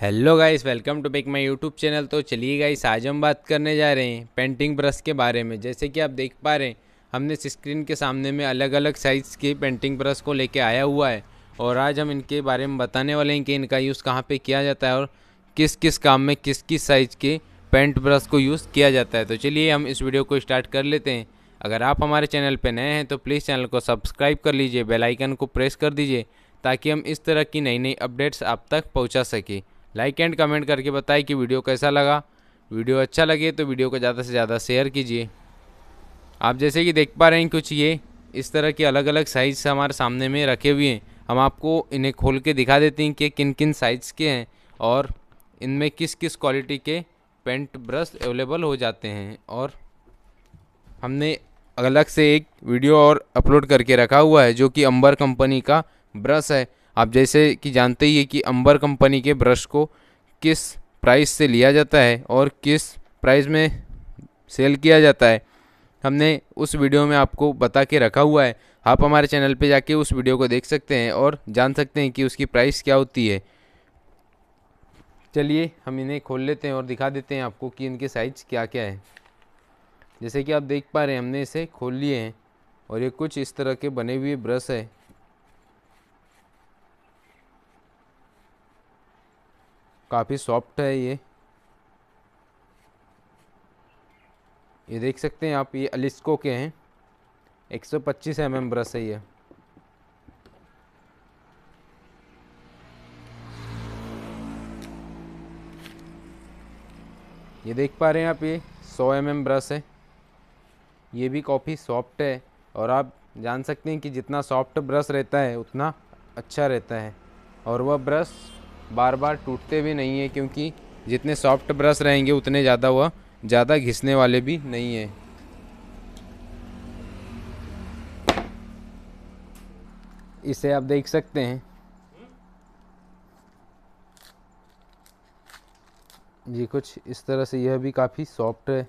hello guys welcome to back my YouTube channel तो चलिए guys आज हम बात करने जा रहे हैं पेंटिंग ब्रश के बारे में जैसे कि आप देख पा रहे हैं हमने स्क्रीन के सामने में अलग अलग साइज़ के पेंटिंग ब्रश को लेके आया हुआ है और आज हम इनके बारे में बताने वाले हैं कि इनका यूज़ कहाँ पे किया जाता है और किस किस काम में किस किस साइज़ के पेंट ब्रश को यूज़ किया जाता है तो चलिए हम इस वीडियो को स्टार्ट कर लेते हैं अगर आप हमारे चैनल पर नए हैं तो प्लीज़ चैनल को सब्सक्राइब कर लीजिए बेलाइकन को प्रेस कर दीजिए ताकि हम इस तरह की नई नई अपडेट्स आप तक पहुँचा सकें लाइक एंड कमेंट करके बताएं कि वीडियो कैसा लगा वीडियो अच्छा लगे तो वीडियो को ज़्यादा से ज़्यादा शेयर कीजिए आप जैसे कि देख पा रहे हैं कुछ ये इस तरह के अलग अलग साइज़ हमारे सामने में रखे हुए हैं हम आपको इन्हें खोल के दिखा देते हैं कि किन किन साइज़ के हैं और इनमें किस किस क्वालिटी के पेंट ब्रश अवेलेबल हो जाते हैं और हमने अलग से एक वीडियो और अपलोड करके रखा हुआ है जो कि अंबर कंपनी का ब्रश है आप जैसे कि जानते ही है कि अंबर कंपनी के ब्रश को किस प्राइस से लिया जाता है और किस प्राइस में सेल किया जाता है हमने उस वीडियो में आपको बता के रखा हुआ है आप हमारे चैनल पे जाके उस वीडियो को देख सकते हैं और जान सकते हैं कि उसकी प्राइस क्या होती है चलिए हम इन्हें खोल लेते हैं और दिखा देते हैं आपको कि इनके साइज क्या क्या है जैसे कि आप देख पा रहे हैं हमने इसे खोल लिए हैं और ये कुछ इस तरह के बने हुए ब्रश है काफ़ी सॉफ्ट है ये ये देख सकते हैं आप ये अलिस्को के हैं 125 सौ पच्चीस एम mm एम ब्रश है ये ये देख पा रहे हैं आप ये 100 एम एम ब्रश है ये भी काफ़ी सॉफ्ट है और आप जान सकते हैं कि जितना सॉफ्ट ब्रश रहता है उतना अच्छा रहता है और वह ब्रश बार बार टूटते भी नहीं है क्योंकि जितने सॉफ्ट ब्रश रहेंगे उतने ज़्यादा वह ज़्यादा घिसने वाले भी नहीं है इसे आप देख सकते हैं जी कुछ इस तरह से यह भी काफ़ी सॉफ्ट है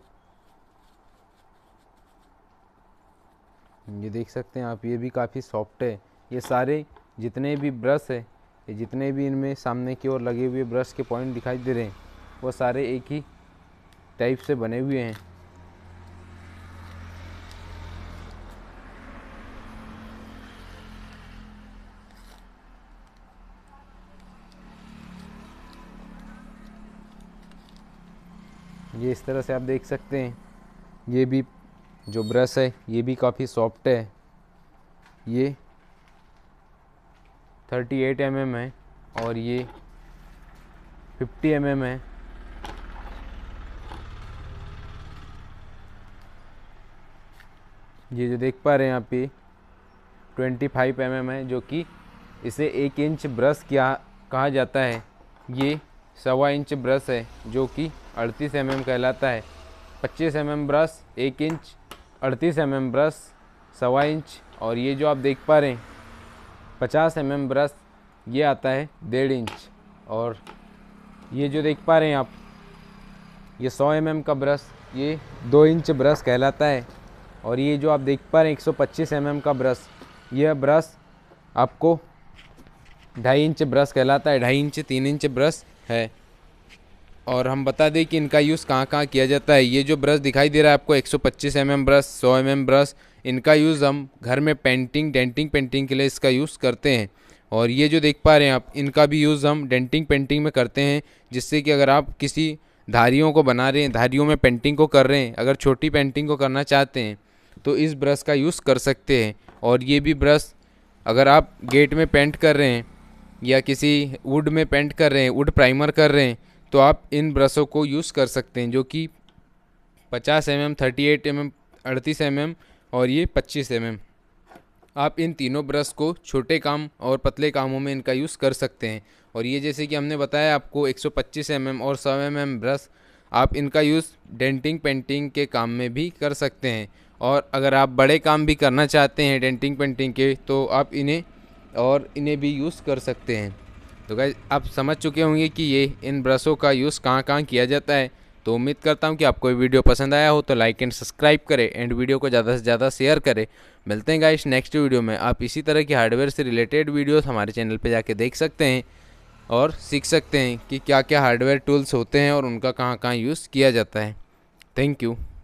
ये देख सकते हैं आप ये भी काफ़ी सॉफ्ट है ये सारे जितने भी ब्रश है ये जितने भी इनमें सामने की ओर लगे हुए ब्रश के पॉइंट दिखाई दे रहे हैं वो सारे एक ही टाइप से बने हुए हैं ये इस तरह से आप देख सकते हैं ये भी जो ब्रश है ये भी काफ़ी सॉफ्ट है ये थर्टी एट एम एम है और ये फिफ्टी एम एम है ये जो देख पा रहे हैं आप ये ट्वेंटी फाइव एम एम है जो कि इसे एक इंच ब्रश क्या कहा जाता है ये सवा इंच ब्रश है जो कि अड़तीस एम एम कहलाता है पच्चीस एम एम ब्रश एक इंच अड़तीस एम एम ब्रश सवा इंच और ये जो आप देख पा रहे हैं 50 एम एम ब्रश ये आता है डेढ़ इंच और ये जो देख पा रहे हैं आप ये 100 एम एम का ब्रश ये दो इंच ब्रश कहलाता है और ये जो आप देख पा रहे हैं 125 एम एम का ब्रश यह ब्रश आपको ढाई इंच ब्रश कहलाता है ढाई इंच तीन इंच ब्रश है और हम बता दें कि इनका यूज़ कहाँ कहाँ किया जाता है ये जो ब्रश दिखाई दे रहा है आपको 125 सौ mm brush 100 M mm brush इनका यूज़ हम घर में पेंटिंग डेंटिंग पेंटिंग के लिए इसका यूज़ करते हैं और ये जो देख पा रहे हैं आप इनका भी यूज़ हम डेंटिंग पेंटिंग में करते हैं जिससे कि अगर आप किसी धारियों को बना रहे हैं धारियों में पेंटिंग को कर रहे हैं अगर छोटी पेंटिंग को करना चाहते हैं तो इस ब्रश का यूज़ कर सकते हैं और ये भी ब्रश अगर आप गेट में पेंट कर रहे हैं या किसी वुड में पेंट कर रहे हैं वुड प्राइमर कर रहे हैं तो आप इन ब्रशों को यूज़ कर सकते हैं जो कि पचास M M thirty eight M M अड़तीस एम एम और ये पच्चीस एम एम आप इन तीनों ब्रश को छोटे काम और पतले कामों में इनका यूज़ कर सकते हैं और ये जैसे कि हमने बताया आपको 125 mm और 100 mm ब्रश आप इनका यूज़ डेंटिंग पेंटिंग के काम में भी कर सकते हैं और अगर आप बड़े काम भी करना चाहते हैं डेंटिंग पेंटिंग के तो आप इन्हें और इन्हें भी यूज़ कर सकते हैं तो गाइज आप समझ चुके होंगे कि ये इन ब्रशों का यूज़ कहाँ कहाँ किया जाता है तो उम्मीद करता हूँ कि आपको ये वीडियो पसंद आया हो तो लाइक एंड सब्सक्राइब करें एंड वीडियो को ज़्यादा से ज़्यादा शेयर करें मिलते हैं गाइस नेक्स्ट वीडियो में आप इसी तरह की हार्डवेयर से रिलेटेड वीडियोस हमारे चैनल पे जाके देख सकते हैं और सीख सकते हैं कि क्या क्या हार्डवेयर टूल्स होते हैं और उनका कहाँ कहाँ यूज़ किया जाता है थैंक यू